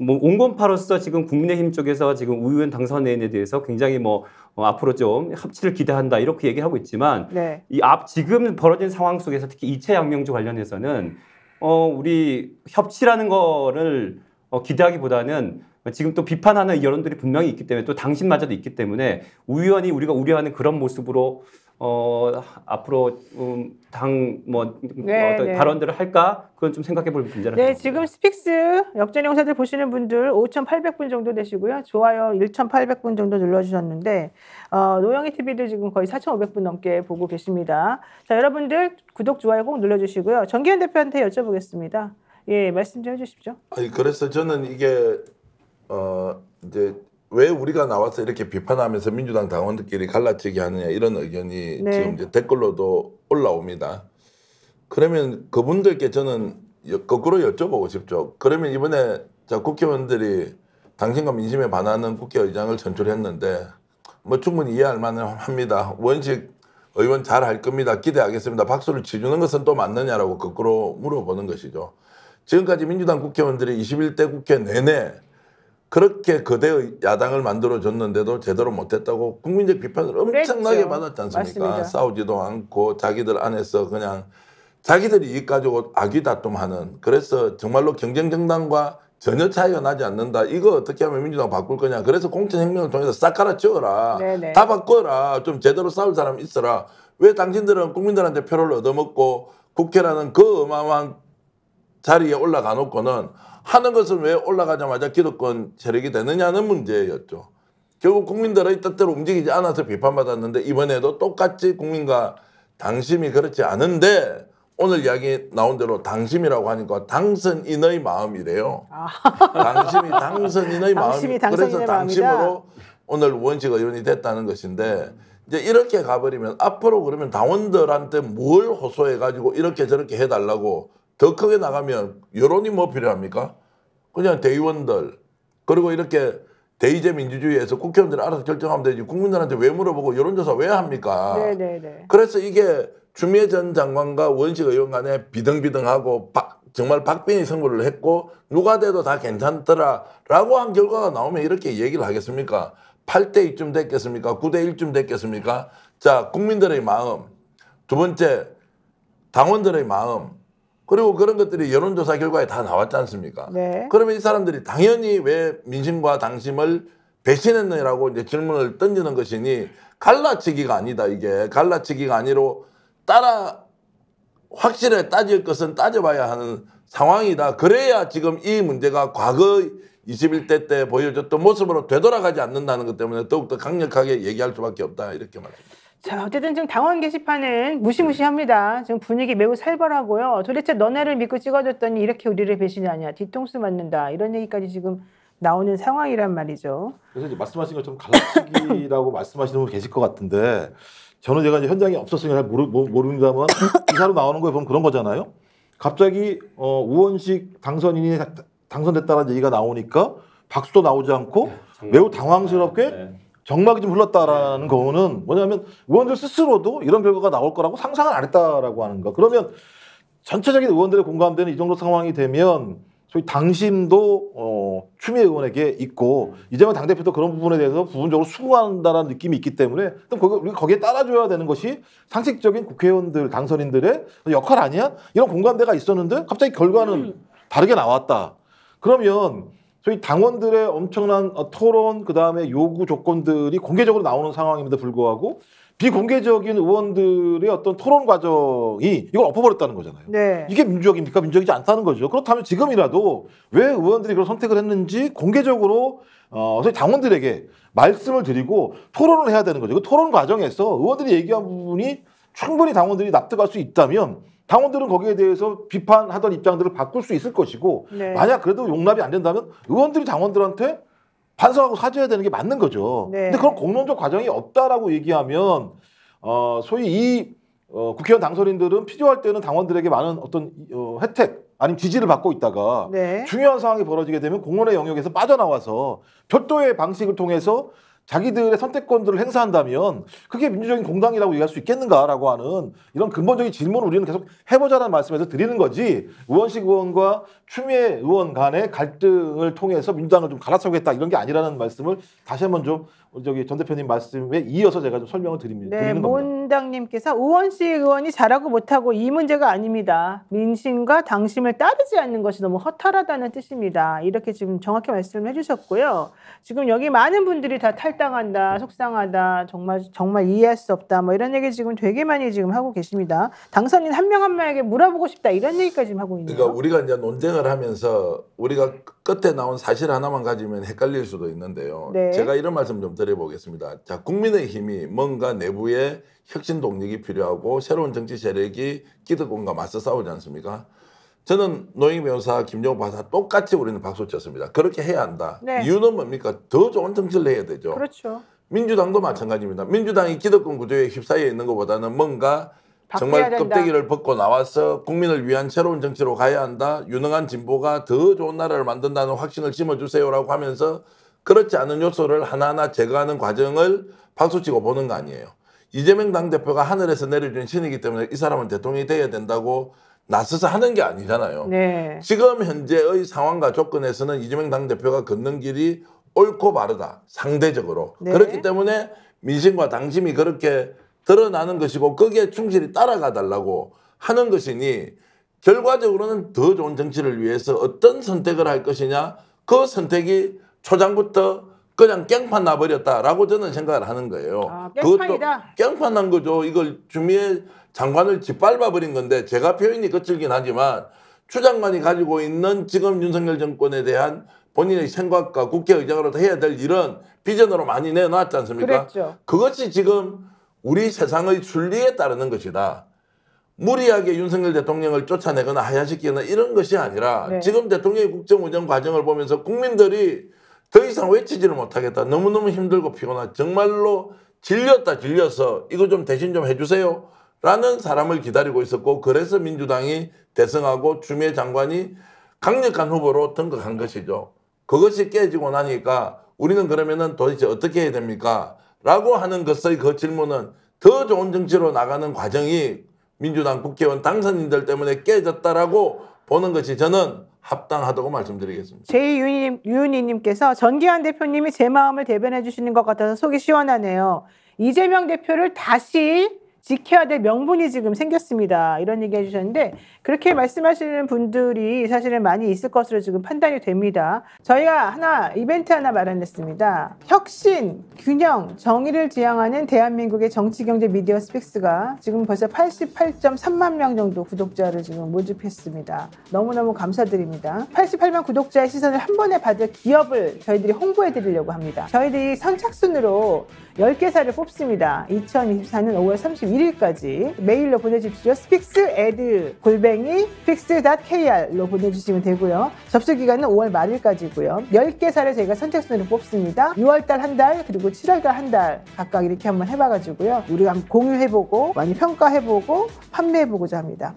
뭐 온건파로서 지금 국민의힘 쪽에서 지금 우의원 당선인에 대해서 굉장히 뭐 어, 앞으로 좀 합치를 기대한다 이렇게 얘기하고 있지만 네. 이앞 지금 벌어진 상황 속에서 특히 이체 양명주 관련해서는 어 우리 협치라는 거를 어, 기대하기보다는 지금 또 비판하는 여론들이 분명히 있기 때문에 또 당신마저도 있기 때문에 우 의원이 우리가 우려하는 그런 모습으로 어, 앞으로 음, 당뭐 음, 네, 어떤 네. 발언들을 할까 그건 좀 생각해 볼문제라 네, 생각니다 지금 스픽스 역전 영사들 보시는 분들 5,800분 정도 되시고요. 좋아요 1,800분 정도 눌러 주셨는데 어, 노영희 TV도 지금 거의 4,500분 넘게 보고 계십니다. 자, 여러분들 구독 좋아요 꼭 눌러 주시고요. 정기현 대표한테 여쭤보겠습니다. 예, 말씀 좀해 주십시오. 아니, 그래서 저는 이게 어 이제 왜 우리가 나와서 이렇게 비판하면서 민주당 당원들끼리 갈라치기 하느냐 이런 의견이 네. 지금 이제 댓글로도 올라옵니다. 그러면 그분들께 저는 거꾸로 여쭤보고 싶죠. 그러면 이번에 자 국회의원들이 당신과 민심에 반하는 국회의장을 선출했는데 뭐 충분히 이해할 만합니다. 원칙 의원 잘할 겁니다. 기대하겠습니다. 박수를 치주는 것은 또 맞느냐라고 거꾸로 물어보는 것이죠. 지금까지 민주당 국회의원들이 21대 국회 내내 그렇게 거대의 야당을 만들어줬는데도 제대로 못했다고 국민적 비판을 엄청나게 그랬죠. 받았지 않습니까? 맞습니다. 싸우지도 않고 자기들 안에서 그냥 자기들이 이익 가지고 악의다툼하는 그래서 정말로 경쟁정당과 전혀 차이가 나지 않는다. 이거 어떻게 하면 민주당 바꿀 거냐. 그래서 공천혁명을 통해서 싹 갈아치워라. 네네. 다 바꿔라. 좀 제대로 싸울 사람 있어라. 왜 당신들은 국민들한테 표를 얻어먹고 국회라는 그 어마어마한 자리에 올라가 놓고는 하는 것을 왜 올라가자마자 기득권 세력이 되느냐는 문제였죠. 결국 국민들의 뜻대로 움직이지 않아서 비판받았는데 이번에도 똑같이 국민과 당심이 그렇지 않은데 오늘 이야기 나온 대로 당심이라고 하니까 당선인의 마음이래요. 아. 당심이 당선인의 마음. 이 그래서 당심으로 마음이다. 오늘 원식 의원이 됐다는 것인데 이제 이렇게 가버리면 앞으로 그러면 당원들한테 뭘 호소해가지고 이렇게 저렇게 해달라고 더 크게 나가면 여론이 뭐 필요합니까? 그냥 대의원들 그리고 이렇게 대의제 민주주의에서 국회의원들이 알아서 결정하면 되지 국민들한테 왜 물어보고 여론조사 왜 합니까? 네네네. 그래서 이게 추미애 전 장관과 원식 의원 간에 비등비등하고 박, 정말 박빙이 선거를 했고 누가 돼도 다 괜찮더라라고 한 결과가 나오면 이렇게 얘기를 하겠습니까? 8대 2쯤 됐겠습니까? 9대 1쯤 됐겠습니까? 자 국민들의 마음 두 번째 당원들의 마음 그리고 그런 것들이 여론조사 결과에 다 나왔지 않습니까? 네. 그러면 이 사람들이 당연히 왜 민심과 당심을 배신했느냐라고 이제 질문을 던지는 것이니 갈라치기가 아니다 이게 갈라치기가 아니로 따라 확실히 따질 것은 따져봐야 하는 상황이다. 그래야 지금 이 문제가 과거 21대 때 보여줬던 모습으로 되돌아가지 않는다는 것 때문에 더욱더 강력하게 얘기할 수밖에 없다 이렇게 말합니다. 자, 어쨌든 지금 당원 게시판은 무시무시합니다. 지금 분위기 매우 살벌하고요. 도대체 너네를 믿고 찍어줬더니 이렇게 우리를 배신하냐, 뒤통수 맞는다 이런 얘기까지 지금 나오는 상황이란 말이죠. 그래서 이제 말씀하신 것처럼 갈라치기라고 말씀하시는 분 계실 것 같은데 저는 제가 이제 현장에 없었으니 잘 모르, 모릅니다만 기사로 나오는 거 보면 그런 거잖아요. 갑자기 어, 우원식 당선인이 당선됐다는 얘기가 나오니까 박수도 나오지 않고 네, 매우 당황스럽게 네. 정막이 좀 흘렀다라는 네. 거는 뭐냐면 의원들 스스로도 이런 결과가 나올 거라고 상상을 안 했다라고 하는 거. 그러면 전체적인 의원들의 공감대는 이 정도 상황이 되면 소위 당심도 어, 추미애 의원에게 있고 음. 이재명 당대표도 그런 부분에 대해서 부분적으로 수긍한다는 느낌이 있기 때문에 또 거기, 거기에 따라줘야 되는 것이 상식적인 국회의원들 당선인들의 역할 아니야? 이런 공감대가 있었는데 갑자기 결과는 음. 다르게 나왔다. 그러면 소위 당원들의 엄청난 어, 토론 그다음에 요구 조건들이 공개적으로 나오는 상황임에도 불구하고 비공개적인 의원들의 어떤 토론 과정이 이걸 엎어버렸다는 거잖아요. 네. 이게 민주적입니까? 민주적이지 않다는 거죠. 그렇다면 지금이라도 왜 의원들이 그런 선택을 했는지 공개적으로 어, 당원들에게 말씀을 드리고 토론을 해야 되는 거죠. 그 토론 과정에서 의원들이 얘기한 부분이 충분히 당원들이 납득할 수 있다면 당원들은 거기에 대해서 비판하던 입장들을 바꿀 수 있을 것이고 네. 만약 그래도 용납이 안 된다면 의원들이 당원들한테 반성하고 사죄해야 되는 게 맞는 거죠. 네. 근데 그런 공론적 과정이 없다라고 얘기하면 어 소위 이 어, 국회의원 당선인들은 필요할 때는 당원들에게 많은 어떤 어, 혜택 아니면 지지를 받고 있다가 네. 중요한 상황이 벌어지게 되면 공론의 영역에서 빠져나와서 별도의 방식을 통해서 자기들의 선택권들을 행사한다면 그게 민주적인 공당이라고 얘기할 수 있겠는가라고 하는 이런 근본적인 질문을 우리는 계속 해보자는 말씀에서 드리는 거지 우원식 의원과 추미애 의원 간의 갈등을 통해서 민주당을 좀 갈아서겠다 이런 게 아니라는 말씀을 다시 한번 좀 저기 전 대표님 말씀에 이어서 제가 좀 설명을 드립니다. 네, 드리는 겁니다. 바민당님께서우원씨 의원이 잘하고 못하고 이 문제가 아닙니다. 민심과 당심을 따르지 않는 것이 너무 허탈하다는 뜻입니다. 이렇게 지금 정확히 말씀을 해주셨고요. 지금 여기 많은 분들이 다 탈당한다, 속상하다, 정말 정말 이해할 수 없다, 뭐 이런 얘기 지금 되게 많이 지금 하고 계십니다. 당선인 한 명한 한 명에게 물어보고 싶다 이런 얘기까지 하고 있는 거죠. 그러니까 우리가 이제 논쟁을 하면서 우리가 끝에 나온 사실 하나만 가지면 헷갈릴 수도 있는데요. 네. 제가 이런 말씀 좀 드려보겠습니다. 자, 국민의힘이 뭔가 내부에 혁신 동력이 필요하고 새로운 정치 세력이 기득권과 맞서 싸우지 않습니까? 저는 노인희 변호사, 김정호 박사 똑같이 우리는 박수 쳤습니다. 그렇게 해야 한다. 네. 이유는 뭡니까? 더 좋은 정치를 해야 되죠. 그렇죠. 민주당도 마찬가지입니다. 민주당이 기득권 구조에 휩싸여 있는 것보다는 뭔가 정말 껍데기를 벗고 나와서 국민을 위한 새로운 정치로 가야 한다. 유능한 진보가 더 좋은 나라를 만든다는 확신을 심어주세요라고 하면서 그렇지 않은 요소를 하나하나 제거하는 과정을 박수치고 보는 거 아니에요. 이재명 당대표가 하늘에서 내려준 신이기 때문에 이 사람은 대통령이 돼야 된다고 나서서 하는 게 아니잖아요. 네. 지금 현재의 상황과 조건에서는 이재명 당대표가 걷는 길이 옳고 바르다. 상대적으로. 네. 그렇기 때문에 민심과 당심이 그렇게 드러나는 것이고 거기에 충실히 따라가 달라고 하는 것이니 결과적으로는 더 좋은 정치를 위해서 어떤 선택을 할 것이냐 그 선택이 초장부터 그냥 깽판 나버렸다라고 저는 생각을 하는 거예요. 아, 깽판이다. 그것도 깽판 난 거죠. 이걸 주미의 장관을 짓밟아버린 건데 제가 표현이 거칠긴 하지만 추 장관이 가지고 있는 지금 윤석열 정권에 대한 본인의 생각과 국회의장으로 해야 될 일은 비전으로 많이 내놨지 않습니까? 그랬죠. 그것이 지금 우리 세상의 순리에 따르는 것이다. 무리하게 윤석열 대통령을 쫓아내거나 하야시키거나 이런 것이 아니라 네. 지금 대통령의 국정 운영 과정을 보면서 국민들이 더 이상 외치지를 못하겠다. 너무너무 힘들고 피곤하 정말로 질렸다 질려서 이거 좀 대신 좀 해주세요. 라는 사람을 기다리고 있었고 그래서 민주당이 대승하고 주미애 장관이 강력한 후보로 등극한 것이죠. 그것이 깨지고 나니까 우리는 그러면은 도대체 어떻게 해야 됩니까? 라고 하는 것의 그 질문은 더 좋은 정치로 나가는 과정이 민주당 국회의원 당선인들 때문에 깨졌다라고 보는 것이 저는 합당하다고 말씀드리겠습니다. 제유은님께서 전기환 대표님이 제 마음을 대변해 주시는 것 같아서 속이 시원하네요. 이재명 대표를 다시 지켜야 될 명분이 지금 생겼습니다. 이런 얘기 해주셨는데 그렇게 말씀하시는 분들이 사실은 많이 있을 것으로 지금 판단이 됩니다. 저희가 하나 이벤트 하나 마련했습니다. 혁신, 균형, 정의를 지향하는 대한민국의 정치경제 미디어 스픽스가 지금 벌써 88.3만 명 정도 구독자를 지금 모집했습니다. 너무너무 감사드립니다. 88만 구독자의 시선을 한 번에 받을 기업을 저희들이 홍보해 드리려고 합니다. 저희들이 선착순으로 10개사를 뽑습니다. 2024년 5월 31일까지 메일로 보내주십시오. 스픽스 에드 골뱅이 fix.kr로 보내주시면 되고요. 접수 기간은 5월 말일까지고요. 10개사를 저희가 선택순으로 뽑습니다. 6월달 한 달, 그리고 7월달 한 달 각각 이렇게 한번 해봐가지고요. 우리가 한번 공유해보고 많이 평가해보고 판매해보고자 합니다.